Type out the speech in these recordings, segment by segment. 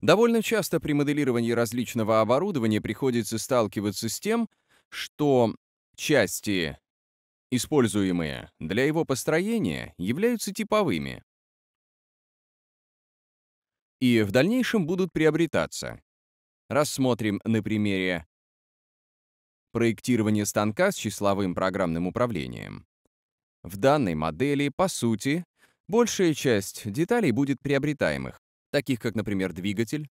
Довольно часто при моделировании различного оборудования приходится сталкиваться с тем, что части, используемые для его построения, являются типовыми и в дальнейшем будут приобретаться. Рассмотрим на примере проектирования станка с числовым программным управлением. В данной модели, по сути, большая часть деталей будет приобретаемых таких как, например, двигатель,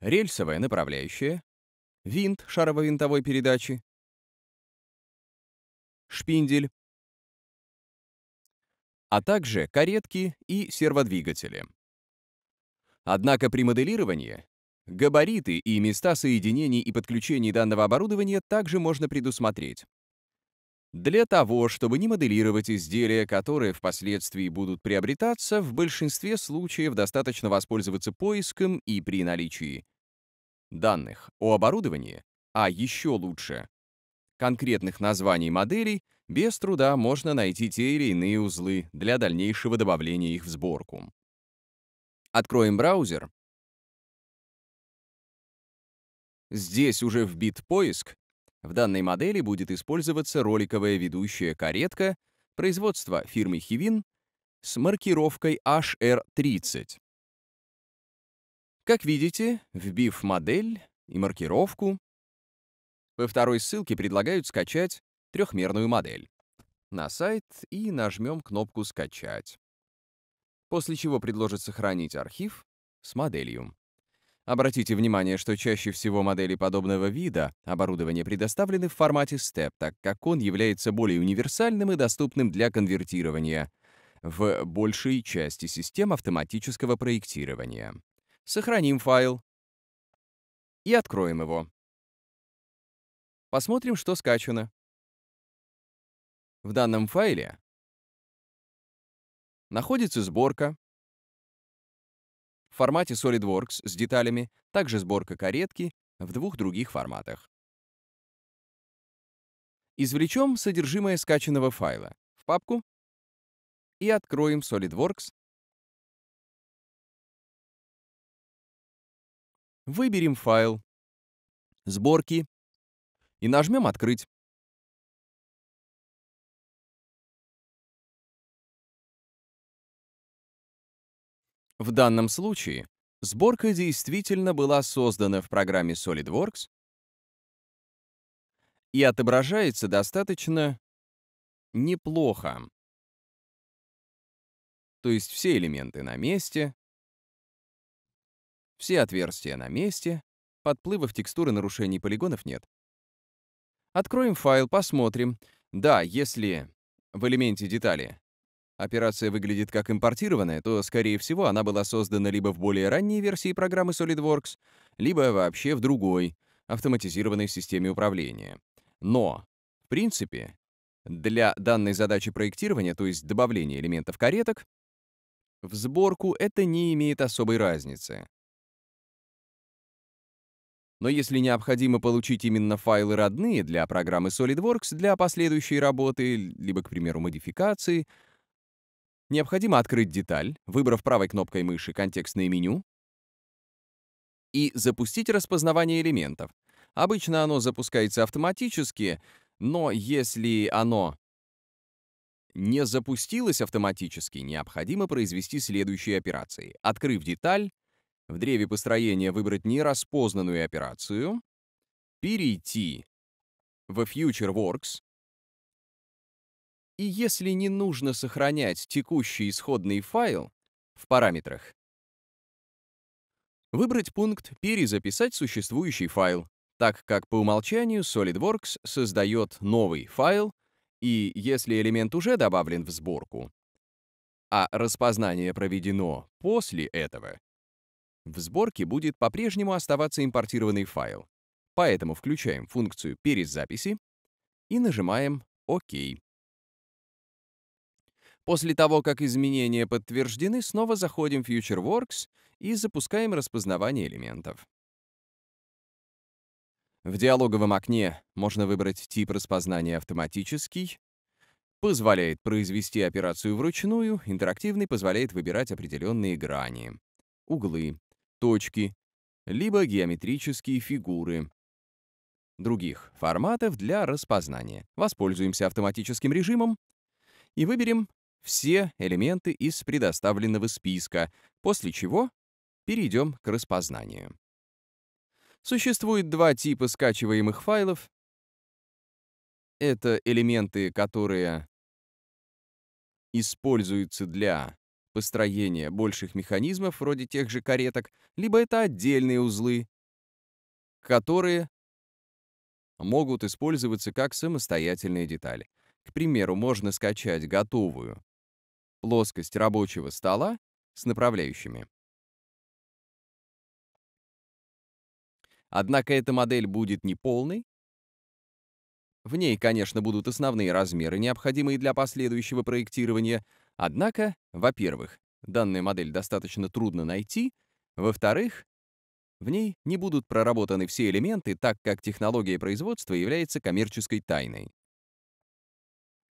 рельсовая направляющая, винт шарово-винтовой передачи, шпиндель, а также каретки и серводвигатели. Однако при моделировании габариты и места соединений и подключений данного оборудования также можно предусмотреть для того, чтобы не моделировать изделия, которые впоследствии будут приобретаться, в большинстве случаев достаточно воспользоваться поиском и при наличии данных о оборудовании, а еще лучше конкретных названий моделей, без труда можно найти те или иные узлы для дальнейшего добавления их в сборку. Откроем браузер. Здесь уже вбит поиск, в данной модели будет использоваться роликовая ведущая каретка производства фирмы Хивин с маркировкой HR30. Как видите, вбив модель и маркировку, по второй ссылке предлагают скачать трехмерную модель. На сайт и нажмем кнопку «Скачать», после чего предложат сохранить архив с моделью. Обратите внимание, что чаще всего модели подобного вида оборудования предоставлены в формате STEP, так как он является более универсальным и доступным для конвертирования в большей части систем автоматического проектирования. Сохраним файл и откроем его. Посмотрим, что скачано. В данном файле находится сборка, в формате SolidWorks с деталями, также сборка каретки в двух других форматах. Извлечем содержимое скачанного файла в папку и откроем SolidWorks. Выберем файл сборки и нажмем «Открыть». В данном случае сборка действительно была создана в программе SolidWorks и отображается достаточно неплохо. То есть все элементы на месте, все отверстия на месте, подплывов текстуры нарушений полигонов нет. Откроем файл, посмотрим. Да, если в элементе детали операция выглядит как импортированная, то, скорее всего, она была создана либо в более ранней версии программы SolidWorks, либо вообще в другой, автоматизированной системе управления. Но, в принципе, для данной задачи проектирования, то есть добавления элементов кареток, в сборку это не имеет особой разницы. Но если необходимо получить именно файлы родные для программы SolidWorks для последующей работы, либо, к примеру, модификации — Необходимо открыть деталь, выбрав правой кнопкой мыши контекстное меню и запустить распознавание элементов. Обычно оно запускается автоматически, но если оно не запустилось автоматически, необходимо произвести следующие операции. Открыв деталь, в древе построения выбрать нераспознанную операцию, перейти во FutureWorks и если не нужно сохранять текущий исходный файл в параметрах, выбрать пункт «Перезаписать существующий файл», так как по умолчанию SolidWorks создает новый файл, и если элемент уже добавлен в сборку, а распознание проведено после этого, в сборке будет по-прежнему оставаться импортированный файл. Поэтому включаем функцию перезаписи и нажимаем «Ок». После того, как изменения подтверждены, снова заходим в FutureWorks и запускаем распознавание элементов. В диалоговом окне можно выбрать тип распознания «Автоматический», позволяет произвести операцию вручную, интерактивный позволяет выбирать определенные грани, углы, точки, либо геометрические фигуры. Других форматов для распознания. Воспользуемся автоматическим режимом и выберем все элементы из предоставленного списка, после чего перейдем к распознанию. Существует два типа скачиваемых файлов. Это элементы, которые используются для построения больших механизмов, вроде тех же кареток, либо это отдельные узлы, которые могут использоваться как самостоятельные детали. К примеру, можно скачать готовую плоскость рабочего стола с направляющими. Однако эта модель будет неполной. В ней, конечно, будут основные размеры, необходимые для последующего проектирования. Однако, во-первых, данная модель достаточно трудно найти. Во-вторых, в ней не будут проработаны все элементы, так как технология производства является коммерческой тайной.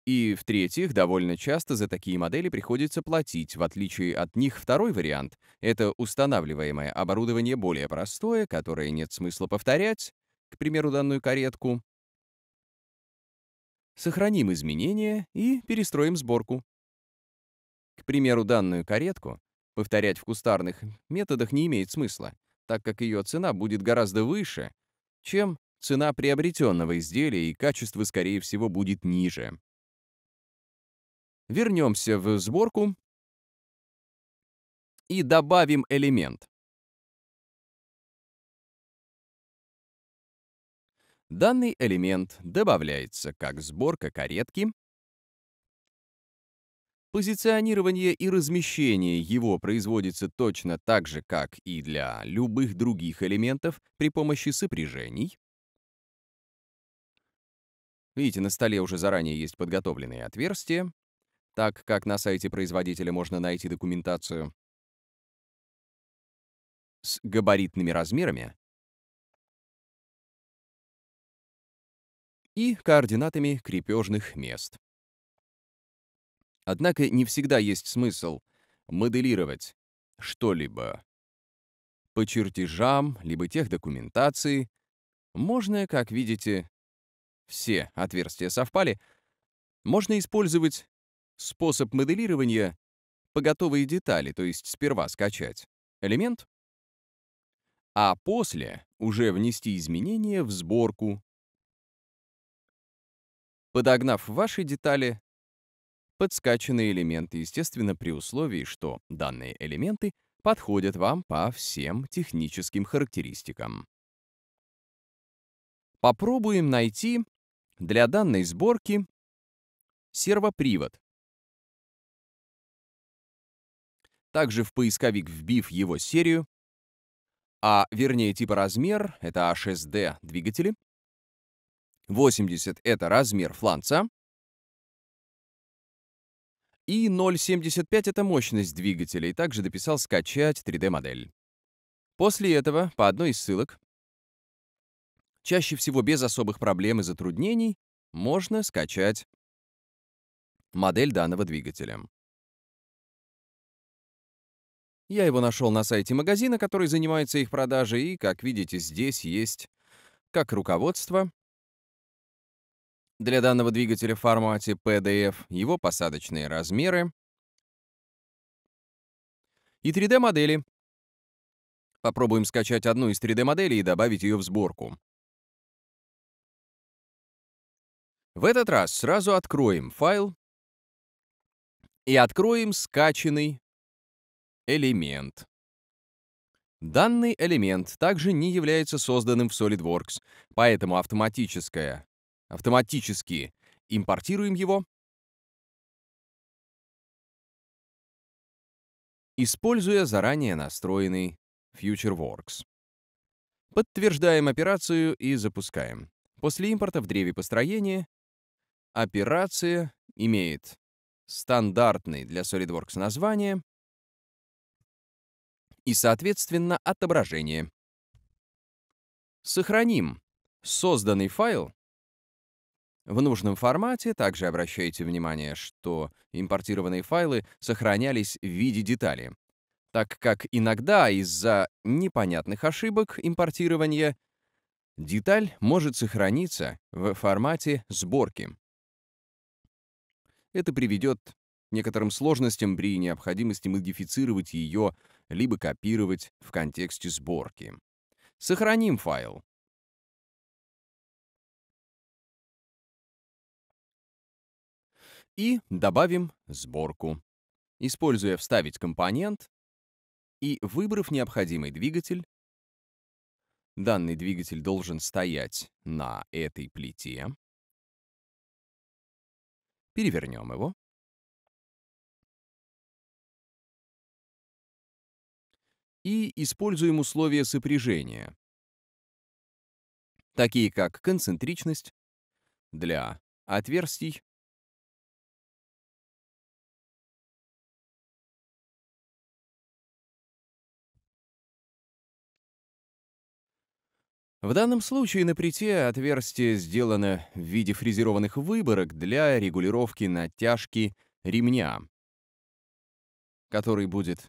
И, в-третьих, довольно часто за такие модели приходится платить, в отличие от них второй вариант — это устанавливаемое оборудование более простое, которое нет смысла повторять, к примеру, данную каретку. Сохраним изменения и перестроим сборку. К примеру, данную каретку повторять в кустарных методах не имеет смысла, так как ее цена будет гораздо выше, чем цена приобретенного изделия, и качество, скорее всего, будет ниже. Вернемся в сборку и добавим элемент. Данный элемент добавляется как сборка каретки, позиционирование и размещение его производится точно так же, как и для любых других элементов при помощи сопряжений. Видите, на столе уже заранее есть подготовленные отверстия так как на сайте производителя можно найти документацию с габаритными размерами и координатами крепежных мест. Однако не всегда есть смысл моделировать что-либо по чертежам, либо тех документации. Можно, как видите, все отверстия совпали, можно использовать Способ моделирования — поготовые детали, то есть сперва скачать элемент, а после уже внести изменения в сборку, подогнав ваши детали под скачанные элементы, естественно, при условии, что данные элементы подходят вам по всем техническим характеристикам. Попробуем найти для данной сборки сервопривод также в поисковик вбив его серию, а вернее типа размер, это HSD двигатели, 80 — это размер фланца, и 0.75 — это мощность двигателя, и также дописал скачать 3D-модель. После этого, по одной из ссылок, чаще всего без особых проблем и затруднений, можно скачать модель данного двигателя. Я его нашел на сайте магазина, который занимается их продажей, и, как видите, здесь есть как руководство для данного двигателя в формате PDF, его посадочные размеры и 3D-модели. Попробуем скачать одну из 3D-моделей и добавить ее в сборку. В этот раз сразу откроем файл и откроем скачанный элемент. Данный элемент также не является созданным в SolidWorks, поэтому автоматическое, автоматически импортируем его. используя заранее настроенный FutureWorks. Подтверждаем операцию и запускаем. После импорта в древе построения операция имеет стандартный для SolidWorks название и, соответственно, отображение. Сохраним созданный файл в нужном формате. Также обращайте внимание, что импортированные файлы сохранялись в виде детали, так как иногда из-за непонятных ошибок импортирования деталь может сохраниться в формате сборки. Это приведет некоторым сложностям при необходимости модифицировать ее либо копировать в контексте сборки. Сохраним файл. И добавим сборку. Используя «Вставить компонент» и выбрав необходимый двигатель, данный двигатель должен стоять на этой плите. Перевернем его. и используем условия сопряжения, такие как концентричность для отверстий, В данном случае на прите отверстие сделано в виде фрезерованных выборок для регулировки натяжки ремня, который будет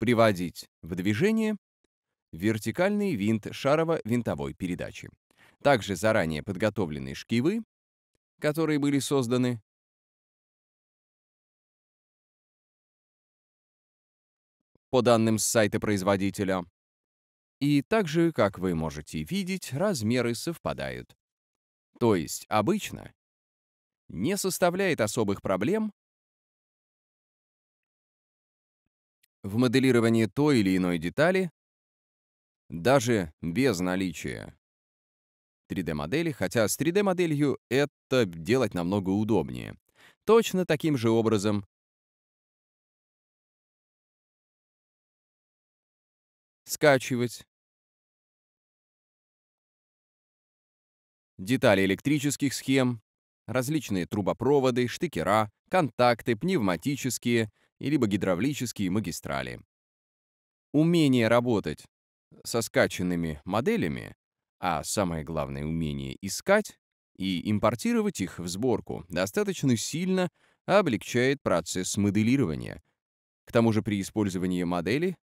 приводить в движение вертикальный винт шарово-винтовой передачи. Также заранее подготовленные шкивы, которые были созданы по данным с сайта производителя. И также, как вы можете видеть, размеры совпадают. То есть обычно не составляет особых проблем в моделировании той или иной детали, даже без наличия 3D-модели, хотя с 3D-моделью это делать намного удобнее. Точно таким же образом скачивать детали электрических схем, различные трубопроводы, штыкера, контакты, пневматические, либо гидравлические магистрали. Умение работать со скачанными моделями, а самое главное умение искать и импортировать их в сборку, достаточно сильно облегчает процесс моделирования. К тому же при использовании модели,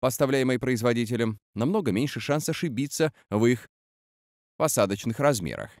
поставляемой производителем, намного меньше шанс ошибиться в их посадочных размерах.